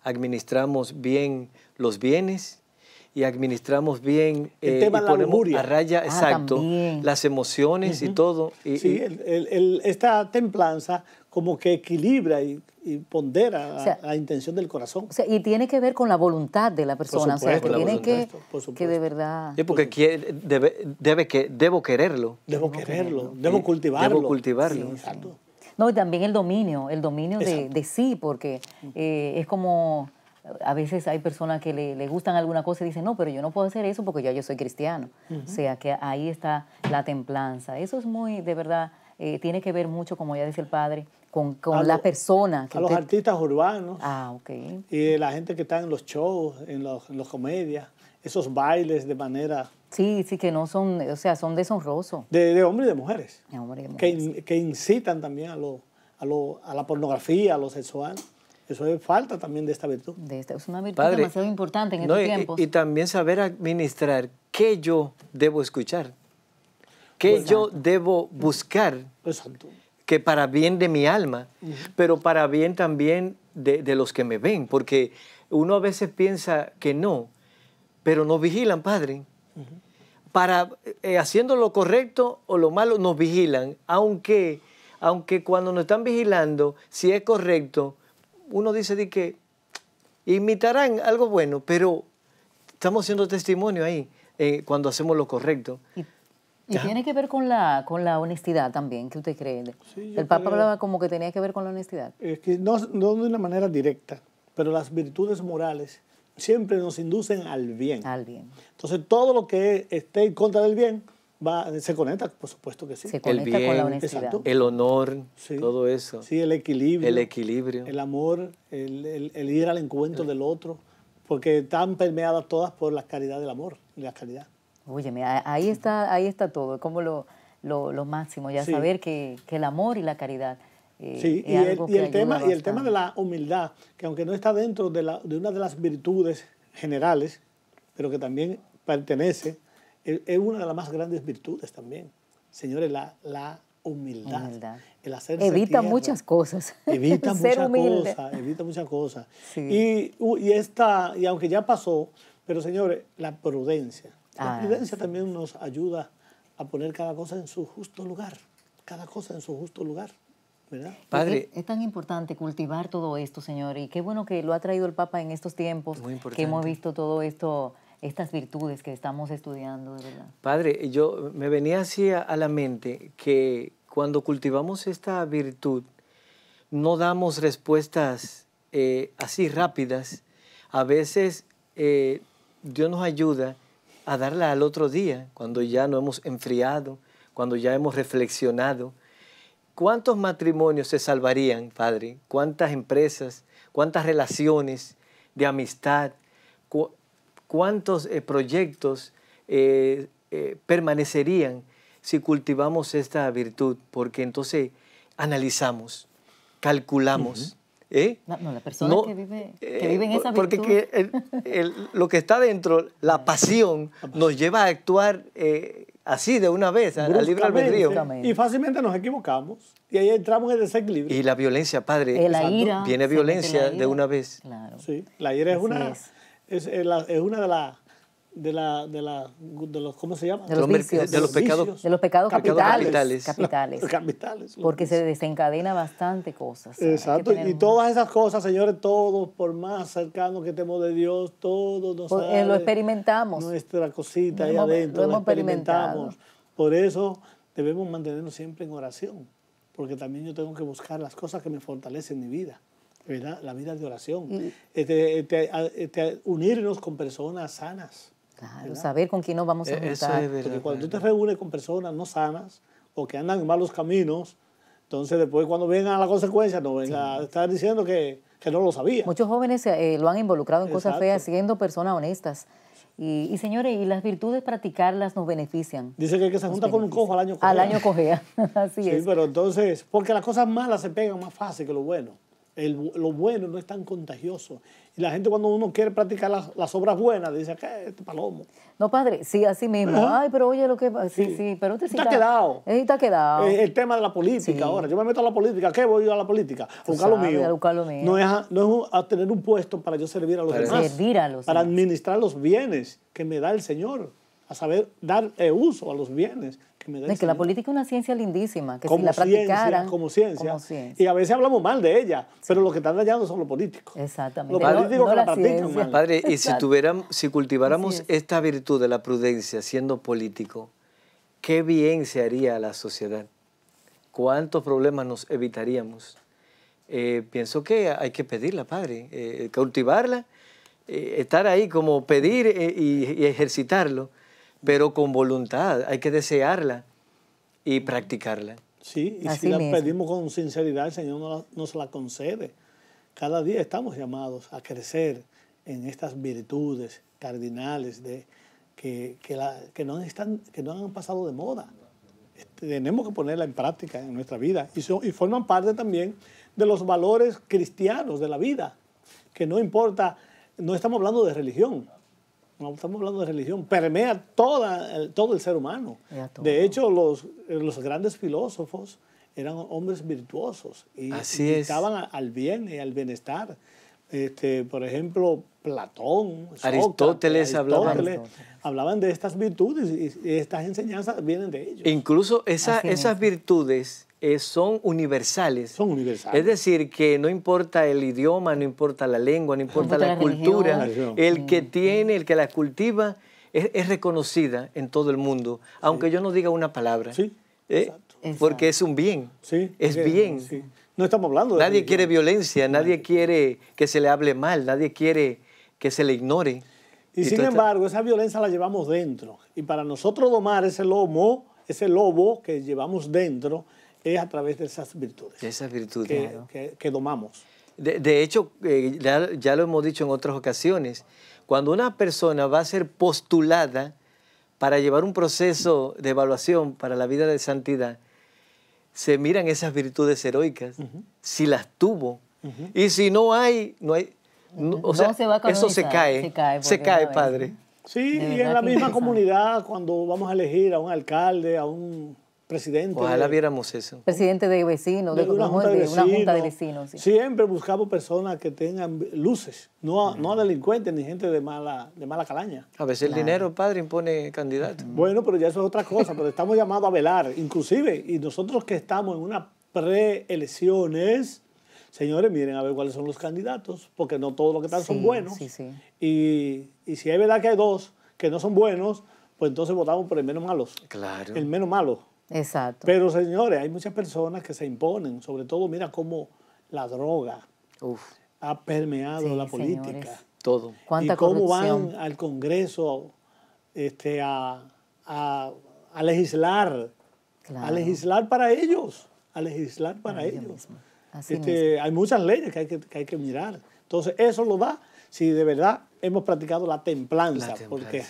Speaker 3: administramos bien los bienes y administramos bien el eh, la ponemos raya ah, exacto las emociones y
Speaker 2: todo. Y, sí, esta templanza como que equilibra y, pondera
Speaker 1: la, intención del corazón. y tiene que ver con la voluntad de la persona, o sea, que tiene que, que de verdad...
Speaker 3: porque debe, que, debo quererlo.
Speaker 2: Debo, quererlo, debo cultivarlo. Debo cultivarlo.
Speaker 1: No, y también el dominio, el dominio de, sí, porque eh, es como a veces hay personas que le, gustan alguna cosa y dicen, no, pero yo no puedo hacer eso porque ya yo soy cristiano. O sea, que ahí está la templanza. Eso es muy, de verdad, eh, tiene que ver mucho, como ya dice el padre, con, con la persona. a los
Speaker 2: artistas urbanos. Ah, ok. Y la gente que está en los shows, en, los, en las comedias
Speaker 1: esos bailes de manera... Sí, sí, que no son, o sea, son deshonrosos.
Speaker 2: De, de hombres y de mujeres. De hombres y mujeres. Que, que, incitan también a, lo, a, a la pornografía, a lo sexual. Eso es falta también de esta virtud. De esta, es una virtud demasiado
Speaker 1: importante en estos tiempos. Y,
Speaker 2: también
Speaker 3: saber administrar qué yo debo escuchar, qué yo debo buscar, exacto. que para bien de mi alma, pero para bien también de, de, los que me ven, porque uno a veces piensa que no, pero nos vigilan, Padre. Para eh, haciendo lo correcto o lo malo, nos vigilan, aunque, aunque cuando nos están vigilando, si es correcto, uno dice de que imitarán algo bueno, pero estamos siendo testimonio ahí eh, cuando hacemos lo correcto. Y,
Speaker 1: tiene que ver con la, con la honestidad también, ¿qué usted cree? El Papa hablaba como que tenía que ver con la honestidad.
Speaker 2: Es que no de una manera directa, pero las virtudes morales siempre nos inducen al bien. Al bien. Entonces, todo lo que esté en contra del bien se conecta, por supuesto que sí. Se conecta con la honestidad. El honor, todo eso. Sí, el equilibrio. El equilibrio. El amor, el, ir al encuentro del otro, porque están permeadas todas por la caridad del amor y la caridad.
Speaker 1: mira ahí está, ahí está todo, como lo, máximo, ya saber que el amor y la caridad sí, y el, tema, y el tema de la
Speaker 2: humildad, que aunque no está dentro de, una de las virtudes generales, pero que también pertenece, es, una de las más grandes virtudes también. Señores,
Speaker 1: la, humildad,
Speaker 2: El hacer evita
Speaker 1: muchas cosas. Evita muchas cosas,
Speaker 2: evita muchas cosas. Y, y, y aunque ya pasó, pero señores, la prudencia. La ah, prudencia también nos ayuda a poner cada cosa en su justo
Speaker 1: lugar. Cada cosa en su justo lugar. Padre. Es, tan importante cultivar todo esto, Señor, y qué bueno que lo ha traído el Papa en estos tiempos, que hemos visto todo esto, estas virtudes que estamos estudiando,
Speaker 3: Padre, yo me venía así a, la mente que cuando cultivamos esta virtud, no damos respuestas eh, así rápidas. A veces eh, Dios nos ayuda a darla al otro día, cuando ya no hemos enfriado, cuando ya hemos reflexionado ¿Cuántos matrimonios se salvarían, Padre? ¿Cuántas empresas? ¿Cuántas relaciones de amistad? ¿Cuántos eh, proyectos eh, eh, permanecerían si cultivamos esta virtud? Porque entonces analizamos, calculamos, ¿Eh?
Speaker 1: No, la persona que, eh, vive, en esa virtud. Porque
Speaker 3: lo que está dentro, la pasión, nos lleva a actuar eh, así de una vez, al libre albedrío. Y
Speaker 2: fácilmente nos equivocamos y ahí entramos en el desequilibrio.
Speaker 3: Y la violencia, padre, la viene violencia de una
Speaker 2: vez. Claro. Sí, la ira es una, es una de las de, la, de, la, de los, ¿cómo se llama? De los, pecados, de los
Speaker 1: pecados capitales. Capitales. porque se desencadena bastante cosas. Exacto. Y todas esas
Speaker 2: cosas, señores, todos, por más cercanos que estemos de Dios, todos nos pues, eh, Lo experimentamos. Nuestra cosita ahí adentro, lo, experimentamos. Por eso debemos mantenernos siempre en oración, porque también yo tengo que buscar las cosas que me fortalecen mi vida. La vida de oración. Mm. Este, este, este, unirnos con personas sanas
Speaker 1: Claro, saber con quién nos vamos a e-, juntar. Porque cuando tú
Speaker 2: te reúnes con personas no sanas o que andan en malos caminos, entonces después cuando vengan las consecuencias no vengan a estar diciendo que,
Speaker 1: no lo sabía. Muchos jóvenes eh, eh, lo han involucrado en cosas feas siendo personas honestas. Y, señores, y las virtudes practicarlas nos benefician. Dice que que se junta con un cojo al año cojea. Al año cojea, así es. Sí,
Speaker 2: pero entonces, porque las cosas malas se pegan más fácil que lo bueno lo bueno no es tan contagioso. Y la gente cuando uno quiere practicar las, obras buenas, dice, ¿qué? Este palomo.
Speaker 1: No, padre, sí, así mismo. Ay, pero oye lo que... Sí, sí, pero usted sí eh, está, quedado. Está quedado. El,
Speaker 2: tema de la política ahora. Yo me meto a la política. ¿Qué voy ir a la política? A buscar, lo mío. No es, a, no tener un puesto para yo servir a los demás. Servir a los Para administrar los bienes que me da el Señor. A saber dar eh, uso a los bienes
Speaker 1: que que la política es una ciencia lindísima, que si la ciencia, Como ciencia,
Speaker 2: Y a veces hablamos mal de ella, pero lo que están dañando son los políticos. Exactamente. Los políticos
Speaker 1: que la, practican mal. Padre, y si,
Speaker 3: tuviéramos, si cultiváramos esta virtud de la prudencia siendo político, qué bien se haría a la sociedad. Cuántos problemas nos evitaríamos. Eh, pienso que hay que pedirla, Padre, eh, cultivarla, eh, estar ahí como pedir y ejercitarlo pero con voluntad, hay que desearla y practicarla.
Speaker 2: Sí, y si la pedimos con sinceridad, el Señor nos, la concede. Cada día estamos llamados a crecer en estas virtudes cardinales de, que, no, están, que no han pasado de moda. Este, tenemos que ponerla en práctica en nuestra vida y, son, y forman parte también de los valores cristianos de la vida, que no importa, no estamos hablando de religión, no estamos hablando de religión, permea toda todo el ser humano. De hecho, los, los, grandes filósofos eran hombres virtuosos y estaban al bien y al bienestar. Este, por ejemplo, Platón, Aristóteles, hablaban. de estas virtudes y, estas enseñanzas vienen de ellos.
Speaker 3: Incluso esas virtudes eh, son universales. Es decir, que no importa el idioma, no importa la lengua, no importa, la, cultura, el que mm. tiene, el que la cultiva, es, reconocida en todo el mundo, aunque yo no diga una palabra. Sí. ¿eh? porque es un bien. Sí, es
Speaker 2: bien. No estamos hablando de Nadie
Speaker 3: quiere violencia, nadie quiere que se le hable mal, nadie quiere que se le ignore.
Speaker 2: Y, sin embargo, esa violencia la llevamos dentro. Y para nosotros domar ese lomo, ese lobo que llevamos dentro, es a través de esas virtudes. esas virtudes. Que, domamos. De,
Speaker 3: hecho, eh, ya, lo hemos dicho en otras ocasiones, cuando una persona va a ser postulada para llevar un proceso de evaluación para la vida de santidad, se miran esas virtudes heroicas, si las tuvo, y si no hay, no hay, o sea, eso se cae, se cae padre.
Speaker 2: Sí, y en la misma comunidad, cuando vamos a elegir a un alcalde, a un presidente. Ojalá viéramos eso.
Speaker 1: Presidente de vecinos, de, una, junta de vecinos,
Speaker 2: Siempre buscamos personas que tengan luces, no, a no mm. delincuentes ni gente de mala, de mala calaña. A veces el dinero, padre, impone candidatos. Mm. Bueno, pero ya eso es otra cosa, pero estamos llamados a velar, inclusive, y nosotros que estamos en una preelecciones, señores, miren a ver cuáles son los candidatos, porque no todos los que están son buenos. Sí, sí. Y, y si es verdad que hay dos que no son buenos, pues entonces votamos por el menos malo. Claro. El menos malo. Exacto. Pero señores, hay muchas personas que se imponen, sobre todo mira cómo la droga ha permeado la política.
Speaker 1: Todo. ¿Cuánta y cómo van
Speaker 2: al Congreso este, a, legislar, a legislar para ellos, legislar para, ellos. Este, hay muchas leyes que hay que, mirar. Entonces, eso lo da si de verdad hemos practicado la templanza, porque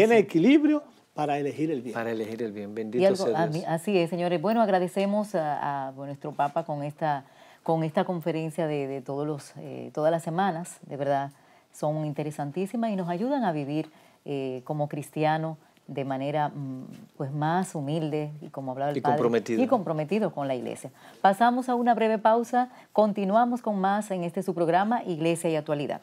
Speaker 2: tiene equilibrio para elegir el bien. Para elegir el bien. Bendito sea Dios.
Speaker 1: así es, señores. Bueno, agradecemos a, nuestro Papa con esta, con esta conferencia de, todos los, eh, todas las semanas. De verdad, son interesantísimas y nos ayudan a vivir eh, como cristiano de manera mm, pues más humilde y como hablaba el comprometido. y comprometido con la iglesia. Pasamos a una breve pausa, continuamos con más en este su programa Iglesia y Actualidad.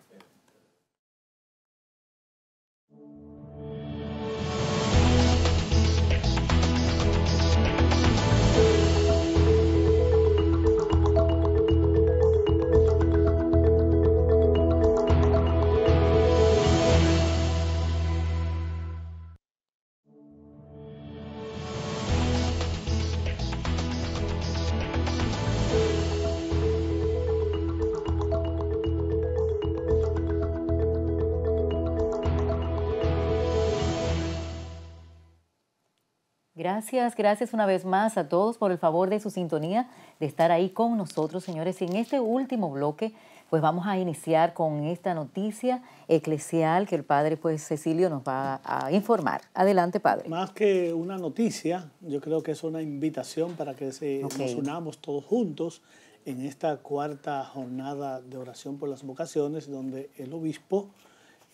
Speaker 1: Gracias, gracias una vez más a todos por el favor de su sintonía, de estar ahí con nosotros, señores. Y en este último bloque, pues vamos a iniciar con esta noticia eclesial que el padre pues Cecilio nos va a informar. Adelante, padre.
Speaker 2: Más que una noticia, yo creo que es una invitación para que nos unamos todos juntos en esta cuarta jornada de oración por las vocaciones, donde el obispo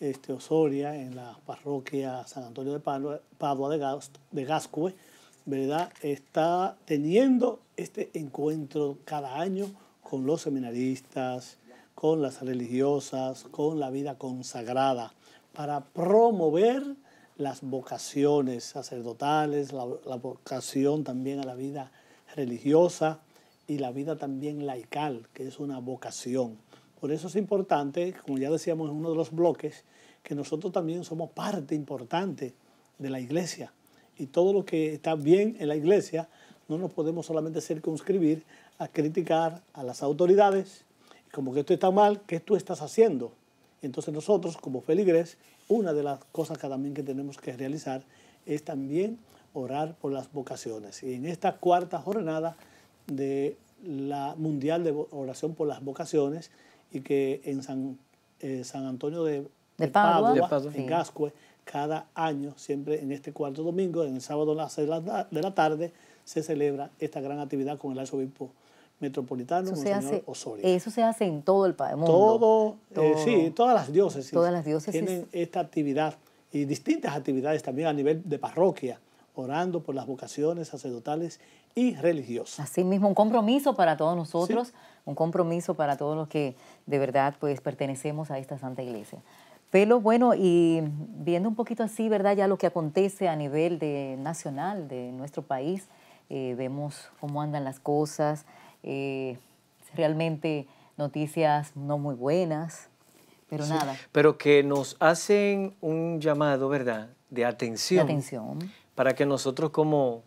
Speaker 2: este, Osoria, en la parroquia San Antonio de Padua de, Gascue, ¿verdad? está teniendo este encuentro cada año con los seminaristas, con las religiosas, con la vida consagrada, para promover las vocaciones sacerdotales, la, la vocación también a la vida religiosa y la vida también laical, que es una vocación. Por eso es importante, como ya decíamos en uno de los bloques, que nosotros también somos parte importante de la iglesia. Y todo lo que está bien en la iglesia no nos podemos solamente circunscribir a criticar a las autoridades, como que esto está mal, ¿qué tú estás haciendo? Entonces nosotros como feligres, una de las cosas que también que tenemos que realizar es también orar por las vocaciones. Y en esta cuarta jornada de la Mundial de Oración por las Vocaciones y que en San, eh, San Antonio de de en Gascue, cada año, siempre en este cuarto domingo, en el sábado a las de la tarde, se celebra esta gran actividad con el arzobispo metropolitano, Monseñor Osorio. Eso
Speaker 1: se hace en todo el mundo. Todo, eh, sí, todas
Speaker 2: las diócesis. Tienen esta actividad y distintas actividades también a nivel de parroquia, orando por las vocaciones sacerdotales y
Speaker 1: religiosas. Así mismo, un compromiso para todos nosotros, un compromiso para todos los que de verdad pues pertenecemos a esta Santa Iglesia. Pero bueno, y viendo un poquito así, ¿verdad? Ya lo que acontece a nivel de, nacional de nuestro país, eh, vemos cómo andan las cosas, eh, realmente noticias no muy buenas,
Speaker 3: pero nada. Pero que nos hacen un llamado, ¿verdad? De atención. De atención. Para que nosotros como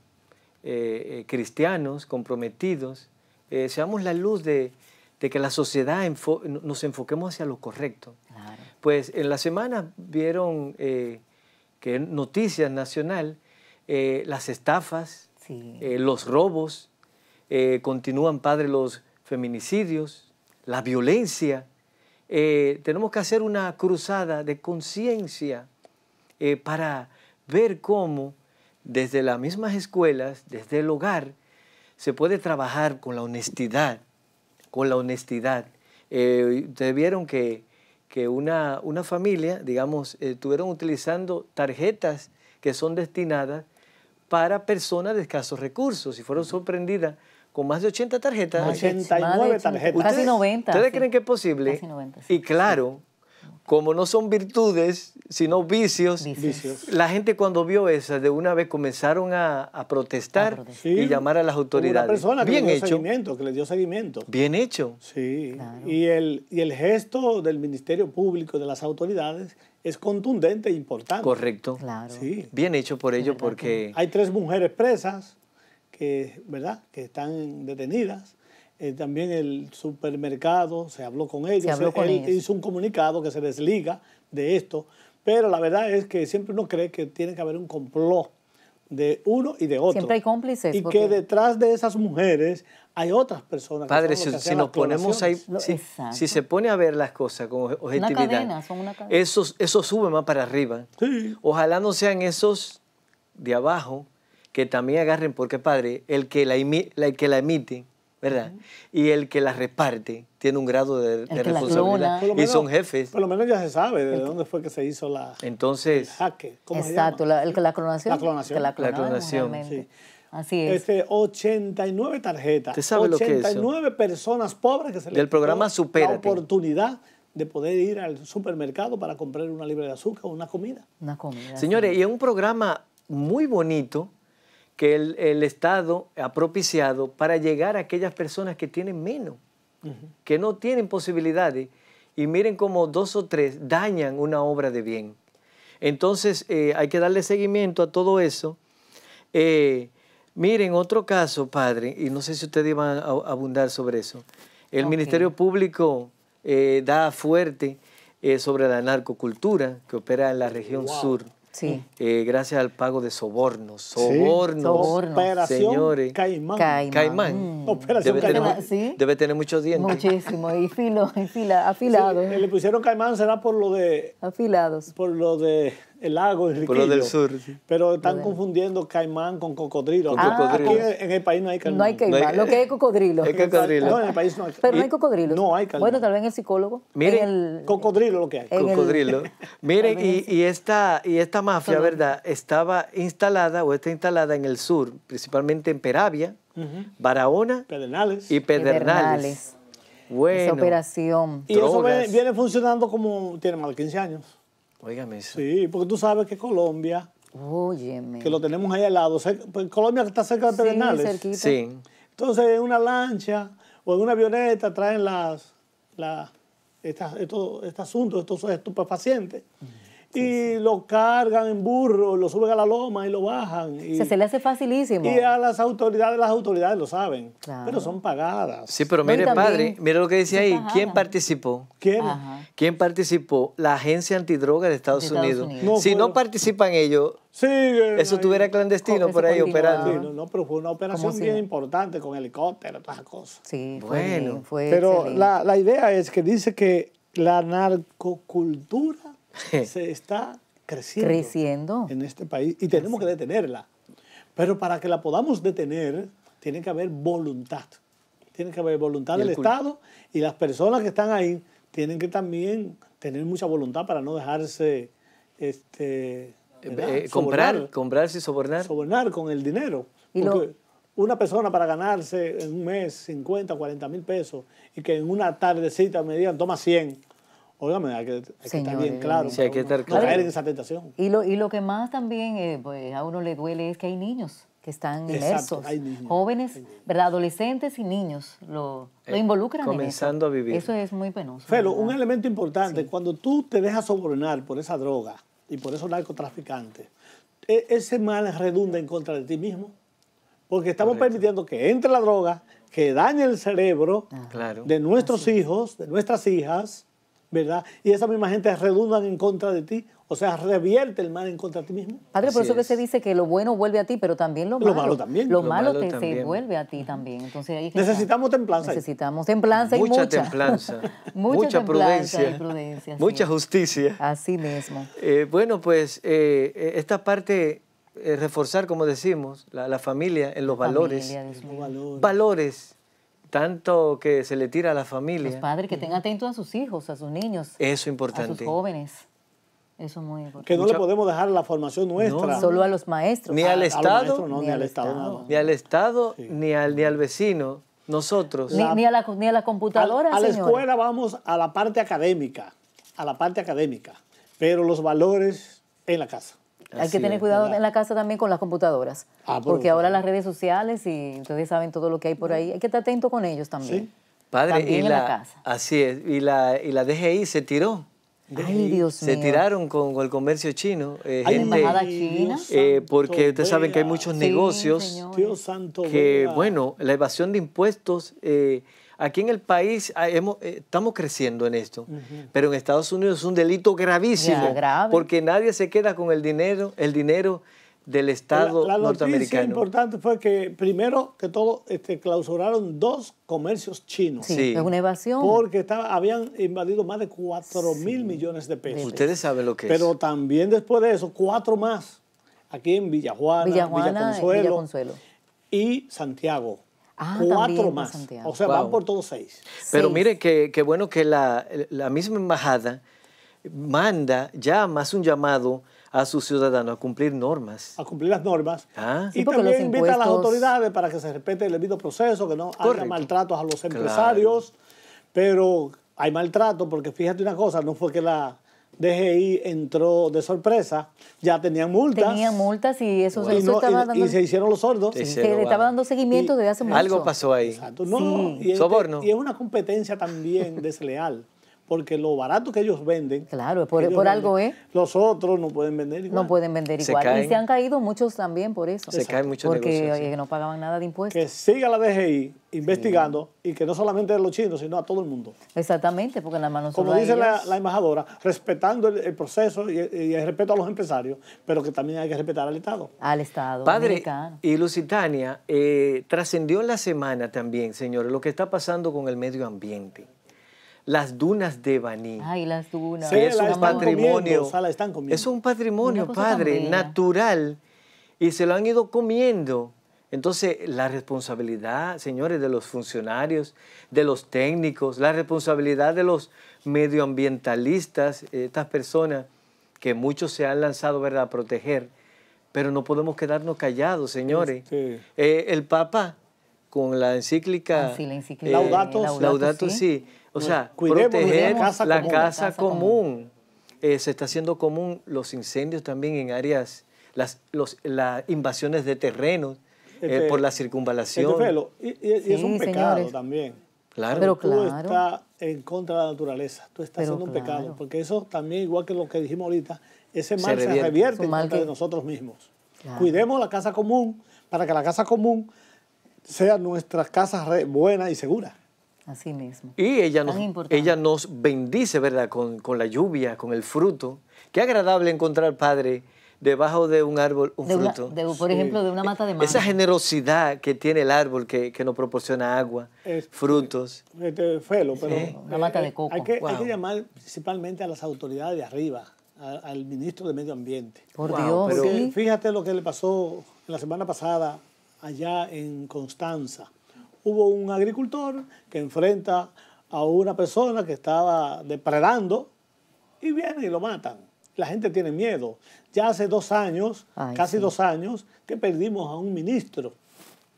Speaker 3: eh, cristianos comprometidos seamos la luz de, de que la sociedad nos enfoquemos hacia lo correcto. Pues en la semana vieron eh, que que Noticias Nacional, eh, las estafas, eh, los robos, continúan, padre, los feminicidios, la violencia. tenemos que hacer una cruzada de conciencia para ver cómo desde las mismas escuelas, desde el hogar, se puede trabajar con la honestidad, con la honestidad. ustedes eh, vieron que, una, una, familia, digamos, eh, estuvieron utilizando tarjetas que son destinadas para personas de escasos recursos y fueron sorprendidas con más de 80 tarjetas. 89 tarjetas. Casi 90. ¿Ustedes creen que es posible? Casi 90. Y claro, como no son virtudes, sino vicios, la gente cuando vio eso, de una vez comenzaron a, protestar, y llamar a las autoridades. Una persona que Bien dio
Speaker 2: seguimiento, que les dio seguimiento. Bien hecho. Sí. Y, el, y el gesto del Ministerio Público, de las autoridades, es contundente e importante. Correcto. Claro.
Speaker 3: Bien hecho por ello porque...
Speaker 2: Hay tres mujeres presas, que, ¿verdad? que están detenidas eh, también el supermercado, se habló con ellos, hizo un comunicado que se desliga de esto, pero la verdad es que siempre uno cree que tiene que haber un complot de uno y de otro. Siempre hay cómplices. Y que detrás de esas mujeres hay otras personas. Padre, si, nos ponemos ahí, si, se pone
Speaker 3: a ver las cosas con objetividad, una cadena, Eso, sube más para arriba. Ojalá no sean esos de abajo que también agarren, porque Padre, el que la, el que la emite ¿verdad? Y el que la reparte tiene un grado de,
Speaker 2: responsabilidad. y son jefes. Por lo menos ya se sabe de dónde fue que se hizo la, Entonces, ¿Cómo exacto,
Speaker 1: La, clonación. La clonación. La, clonación. Así es. 89
Speaker 2: este, tarjetas. 89 lo que personas pobres que se le dio programa La oportunidad de poder ir al supermercado para comprar una libra de azúcar o una comida.
Speaker 1: Una comida. Señores,
Speaker 2: y es un programa muy bonito que el, Estado ha
Speaker 3: propiciado para llegar a aquellas personas que tienen menos, que no tienen posibilidades. Y miren cómo dos o tres dañan una obra de bien. Entonces eh, hay que darle seguimiento a todo eso. Eh, miren, otro caso, padre, y no sé si ustedes iban a abundar sobre eso.
Speaker 1: El Ministerio
Speaker 3: Público eh, da fuerte sobre la narcocultura que opera en la región sur Sí. Eh, gracias al pago de sobornos. Sobornos. Operación Señores. Caimán. Caimán. Mm. Operación debe Tener, muchos dientes.
Speaker 1: Muchísimo. Y filo, y fila,
Speaker 2: eh, le pusieron Caimán, será por lo de... Afilados. Por lo de el lago Por del sur, Pero están confundiendo caimán con cocodrilo. Ah, aquí en el país no hay
Speaker 1: caimán. No hay caimán, lo que hay cocodrilo. cocodrilo. No, en el país no hay Pero no hay cocodrilo. No hay caimán. Bueno, tal vez el psicólogo.
Speaker 3: Miren, cocodrilo lo que hay. Cocodrilo. Miren, y, esta, y esta mafia, ¿verdad? Estaba instalada o está instalada en el sur, principalmente en Peravia, Barahona Pedernales. y Pedernales. Bueno. Esa
Speaker 1: operación. Y
Speaker 3: eso viene,
Speaker 2: viene funcionando como tiene más de 15 años. Sí, porque tú sabes que Colombia, que lo tenemos ahí al lado, pues, Colombia está cerca de Pedernales. Sí, Entonces, en una lancha o en una avioneta traen las, este asunto, estos estupefacientes y lo cargan en burro, lo suben a la loma y lo bajan. se, le
Speaker 1: hace facilísimo. Y a
Speaker 2: las autoridades, las autoridades lo saben, pero son pagadas. Sí,
Speaker 3: pero mire, padre, mire lo que dice ahí, ¿quién participó? ¿Quién? ¿Quién participó? La Agencia Antidroga de Estados, Unidos. si no participan ellos, eso tuviera clandestino por ahí operando. Sí,
Speaker 2: no, pero fue una operación bien importante con helicóptero, todas las cosas. Sí, bueno. Fue, pero la, la idea es que dice que la narcocultura se está creciendo, en este país y tenemos que detenerla. Pero para que la podamos detener, tiene que haber voluntad. Tiene que haber voluntad del Estado y las personas que están ahí tienen que también tener mucha voluntad para no dejarse este, eh, eh, comprar, comprarse y sobornar. Sobornar con el dinero. porque una persona para ganarse en un mes 50, 40 mil pesos y que en una tardecita me digan toma 100, Obviamente, hay que, estar bien claro. caer en esa tentación.
Speaker 1: Y lo, y lo que más también eh, pues, a uno le duele es que hay niños que están inmersos, jóvenes, ¿verdad? Adolescentes y niños lo, lo eh, involucran. Comenzando
Speaker 2: a
Speaker 3: vivir. Eso
Speaker 1: es muy penoso. Felo,
Speaker 2: un elemento importante, cuando tú te dejas sobornar por esa droga y por esos narcotraficantes, e, ese mal redunda en contra de ti mismo. Porque estamos permitiendo que entre la droga, que dañe el cerebro de nuestros hijos, de nuestras hijas, y esa misma gente redundan en contra de ti, o sea, revierte el mal en contra de
Speaker 1: ti mismo. Padre, por eso que se dice que lo bueno vuelve a ti, pero también lo, malo. lo malo. también. Lo, malo, te, vuelve a ti también. Necesitamos templanza. Necesitamos templanza y mucha. Templanza. mucha, Prudencia. mucha justicia. Así mismo.
Speaker 3: Eh, bueno, pues eh, eh, esta parte, reforzar, como decimos, la, familia en los valores. valores. Valores tanto que se le tira a la familia. Los
Speaker 1: padres que tengan atento a sus hijos, a sus niños. Eso es importante. A sus jóvenes. Eso es muy importante. Que no le podemos dejar la formación nuestra. solo a los maestros. Ni ah, al Estado. ni, al Estado.
Speaker 3: Ni al Estado, ni,
Speaker 2: al, vecino. Nosotros.
Speaker 3: Ni, a,
Speaker 1: la, computadora. a la escuela vamos a la
Speaker 2: parte académica. A la parte académica. Pero los valores en la casa.
Speaker 3: Hay que tener cuidado
Speaker 1: en la casa también con las computadoras. Ah, porque ahora las redes sociales y ustedes saben todo lo que hay por ahí. Hay que estar atento con ellos también. Sí.
Speaker 3: Padre, en la, casa. Así es. Y la, y la DGI se tiró. Ay, Dios se tiraron con, el comercio chino. Eh, embajada
Speaker 2: china? Eh, porque ustedes saben que hay muchos negocios Dios santo que,
Speaker 3: bueno, la evasión de impuestos eh, Aquí en el país ah, eh, estamos creciendo en esto, pero en Estados Unidos es un delito gravísimo, porque nadie se queda con el dinero, el dinero del Estado norteamericano. Lo
Speaker 2: importante fue que primero que todo este, clausuraron dos comercios chinos. Sí, una evasión. Porque habían invadido más de
Speaker 1: 4
Speaker 2: mil millones de pesos. Ustedes
Speaker 1: saben lo que es. Pero
Speaker 2: también después de eso, cuatro más. Aquí en Villajuana, Villajuana Villa Consuelo y Santiago. Ah, cuatro más. O sea, van por todos seis. Pero
Speaker 3: mire que, bueno que la, misma embajada manda ya más un llamado a sus ciudadanos a cumplir normas. A cumplir las normas. Ah. y también invita a las autoridades
Speaker 2: para que se respete el debido proceso, que no haya maltratos a los empresarios. Pero hay maltrato porque fíjate una cosa, no fue que la DGI entró de sorpresa, ya tenían
Speaker 1: multas. Tenían multas y eso, estaba dando... Y se
Speaker 2: hicieron los sordos. Se le estaba dando
Speaker 1: seguimiento desde hace mucho. Algo
Speaker 2: pasó ahí. No, este, Soborno. y es una competencia también desleal porque lo barato que ellos venden. Claro, por, algo es. ¿eh? Los otros no pueden vender igual. No pueden vender igual. y se han
Speaker 1: caído muchos también por eso. Se caen muchos Porque oye, no pagaban nada de impuestos.
Speaker 2: Que siga la DGI investigando y que no solamente a los chinos, sino a todo el mundo.
Speaker 1: Exactamente, porque nada de no Como dice la,
Speaker 2: embajadora, respetando el, proceso y, el respeto a los empresarios, pero que también hay que respetar al Estado. Al Estado.
Speaker 3: Padre, y Lusitania, eh, trascendió en la semana también, señores, lo que está pasando con el medio ambiente las dunas de Baní.
Speaker 1: Ay, las dunas. es, un patrimonio, es
Speaker 3: un patrimonio. padre, natural. Y se lo han ido comiendo. Entonces, la responsabilidad, señores, de los funcionarios, de los técnicos, la responsabilidad de los medioambientalistas, eh, estas personas que muchos se han lanzado ¿verdad? a proteger, pero no podemos quedarnos callados, señores. Eh, el Papa, con la encíclica... Laudato, sí o sea, Cuidemos la casa, común. Eh, se está haciendo común los incendios también en áreas, las, invasiones de terreno, eh, por la circunvalación.
Speaker 2: Este y, es un pecado también.
Speaker 3: Claro. Pero tú estás
Speaker 2: en contra de la naturaleza, tú estás haciendo un pecado, porque eso también, igual que lo que dijimos ahorita, ese mal se revierte, en contra de nosotros mismos. Cuidemos la casa común para que la casa común sea nuestra casa buena y segura. Así mismo.
Speaker 3: Y ella nos, ella nos bendice, ¿verdad? Con, la lluvia, con el fruto. Qué agradable encontrar, Padre, debajo de un árbol un fruto. por ejemplo,
Speaker 1: de una e mata de mango. Esa
Speaker 3: generosidad que tiene el árbol que, nos proporciona agua, frutos.
Speaker 1: Este, pero... Una mata de eh, coco. Hay que,
Speaker 2: llamar principalmente a las autoridades de arriba, al ministro de Medio Ambiente. Por Dios, Fíjate lo que le pasó la semana pasada allá en Constanza hubo un agricultor que enfrenta a una persona que estaba depredando y viene y lo matan. La gente tiene miedo. Ya hace dos años, casi dos años, que perdimos a un ministro,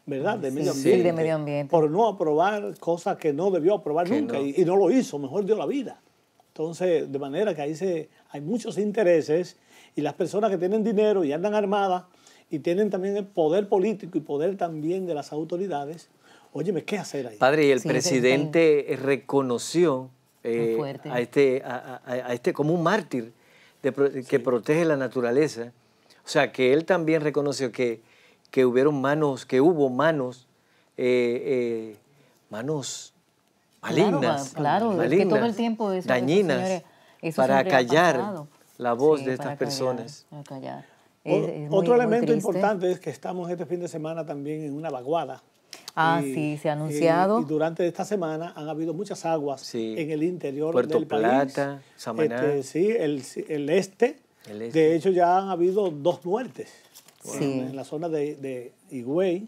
Speaker 2: ¿verdad? de, medio ambiente, de medio ambiente. Por no aprobar cosas que no debió aprobar nunca Y, no lo hizo, mejor dio la vida. Entonces, de manera que ahí se, hay muchos intereses y las personas que tienen dinero y andan armadas y tienen también el poder político y poder también de las autoridades, Oye, ¿qué hacer ahí?
Speaker 3: Padre, y el presidente reconoció eh, a, este, a, este como un mártir que protege la naturaleza. O sea, que él también reconoció que, que hubieron manos, que hubo manos, eh, eh, manos malignas. Claro, todo el
Speaker 1: tiempo dañinas, para callar
Speaker 3: la voz de estas personas.
Speaker 1: otro elemento importante
Speaker 2: es que estamos este fin de semana también en una vaguada Ah, sí, se ha eh, anunciado. Y, durante esta semana han habido muchas aguas en el interior Puerto del Plata, país. Samaná. Este, sí, este. el, este. De hecho, ya han habido dos muertes. En la zona de, Higüey,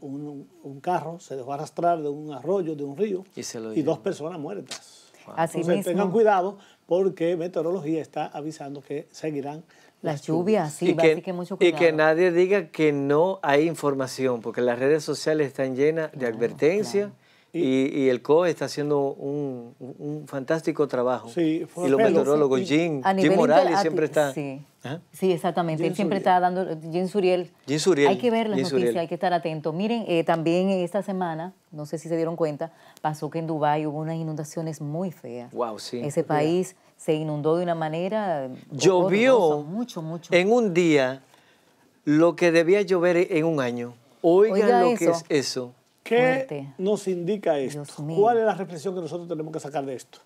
Speaker 2: Un, carro se dejó arrastrar de un arroyo, de un río, y, dos personas muertas. Así mismo. tengan cuidado porque meteorología está avisando que seguirán las lluvias, sí, y que, mucho cuidado. Y que
Speaker 3: nadie diga que no hay información, porque las redes sociales están llenas de advertencia advertencias. Y, el COE está haciendo un, fantástico trabajo. Sí, y los meteorólogos, Jim, Morales ah, siempre está... Sí,
Speaker 1: ¿ah? exactamente. Él siempre está dando... Jim Suriel. Hay que ver las noticias, hay que estar atento. Miren, eh, también esta semana, no sé si se dieron cuenta, pasó que en Dubái hubo unas inundaciones muy feas.
Speaker 3: Wow, sí. Ese país
Speaker 1: se inundó de una manera. Llovió mucho, mucho.
Speaker 3: en un día lo que debía llover en un año. Oigan lo que es eso.
Speaker 2: ¿Qué nos indica esto? ¿Cuál es la reflexión que nosotros tenemos que sacar de esto?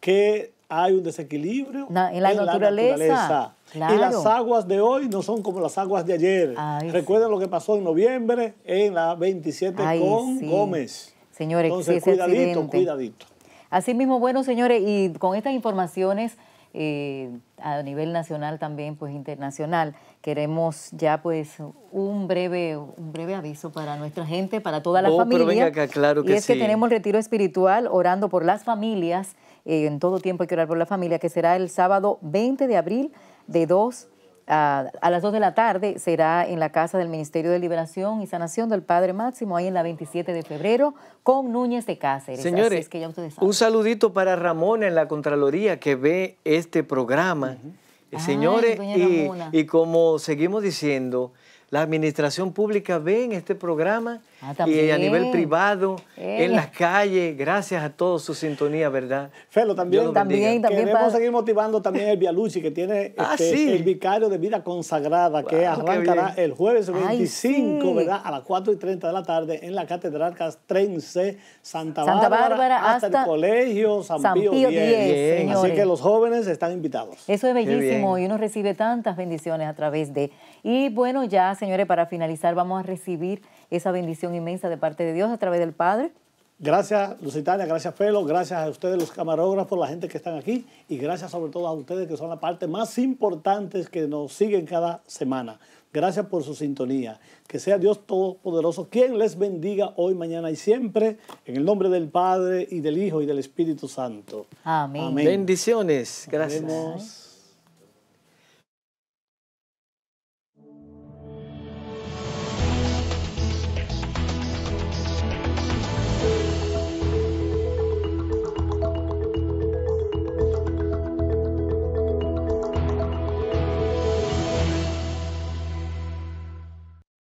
Speaker 2: Que hay un desequilibrio en, la, naturaleza. Y las aguas de hoy no son como las aguas de ayer. Recuerden lo que pasó en noviembre en la 27 con Gómez.
Speaker 1: Señores, cuidadito, cuidadito. Así mismo, bueno, señores, y con estas informaciones eh, a nivel nacional también, pues internacional, queremos ya pues un breve, un breve aviso para nuestra gente, para toda la oh, familia. venga claro que y es que tenemos retiro espiritual orando por las familias, eh, en todo tiempo hay que orar por la familia, que será el sábado 20 de abril de 2 a, las 2 de la tarde será en la Casa del Ministerio de Liberación y Sanación del Padre Máximo, ahí en la 27 de febrero, con Núñez de Cáceres. Señores, que un
Speaker 3: saludito para Ramona en la Contraloría que ve este programa. Eh, señores, y, y como seguimos diciendo, la administración pública ve en este programa
Speaker 1: Ah, y a nivel
Speaker 3: privado, en eh. las calles, gracias a todos su sintonía, ¿verdad? Felo, también, también, también queremos
Speaker 2: seguir motivando también el Vialucci, que tiene ah, este, el vicario de vida consagrada, que arrancará el jueves 25, ¿verdad? A las 4 y 30 de la tarde en la Catedral Castrense, Santa, Bárbara, hasta, el colegio San, Pío, Así que los jóvenes están invitados.
Speaker 1: Eso es bellísimo y uno recibe tantas bendiciones a través de... Y bueno, ya, señores, para finalizar vamos a recibir esa bendición inmensa de parte de Dios a través del Padre.
Speaker 2: Gracias, Lucitania, gracias, Pelo, gracias a ustedes, los camarógrafos, la gente que están aquí, y gracias sobre todo a ustedes, que son la parte más importante que nos siguen cada semana. Gracias por su sintonía. Que sea Dios Todopoderoso quien les bendiga hoy, mañana y siempre, en el nombre del Padre, y del Hijo, y del Espíritu Santo. Amén. Bendiciones.
Speaker 1: Gracias.